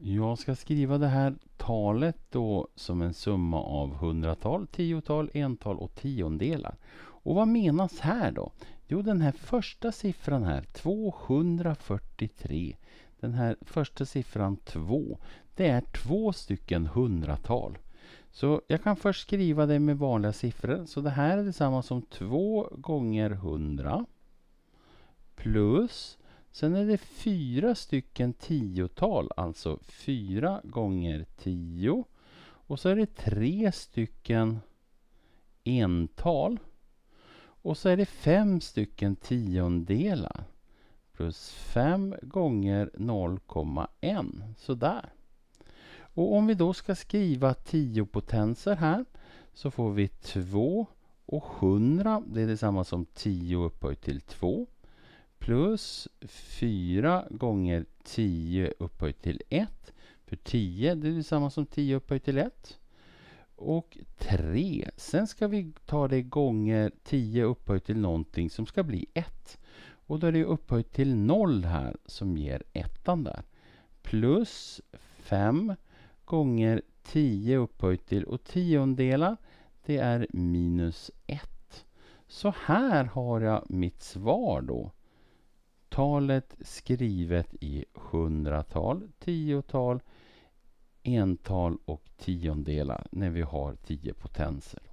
Jag ska skriva det här talet då som en summa av hundratal, tiotal, ental och tiondelar. Och vad menas här då? Jo, den här första siffran här, 243. Den här första siffran 2, det är två stycken hundratal. Så jag kan först skriva det med vanliga siffror. Så det här är detsamma som 2 gånger 100 plus Sen är det fyra stycken tiotal, alltså fyra gånger tio. Och så är det tre stycken ental. Och så är det fem stycken tiondelar. Plus fem gånger 0,1. Sådär. Och om vi då ska skriva 10 potenser här så får vi 2 och 100. Det är detsamma som 10 upphöjt till 2 plus 4 gånger 10 upphöjt till 1. För 10 det är detsamma som 10 upphöjt till 1. Och 3. Sen ska vi ta det gånger 10 upphöjt till någonting som ska bli 1. Och då är det upphöjt till 0 här som ger ettan där. Plus 5 gånger 10 upphöjt till och tiondelar det är minus 1. Så här har jag mitt svar då talet skrivet i hundratal, tiotal, ental och tiondelar när vi har tio potenser.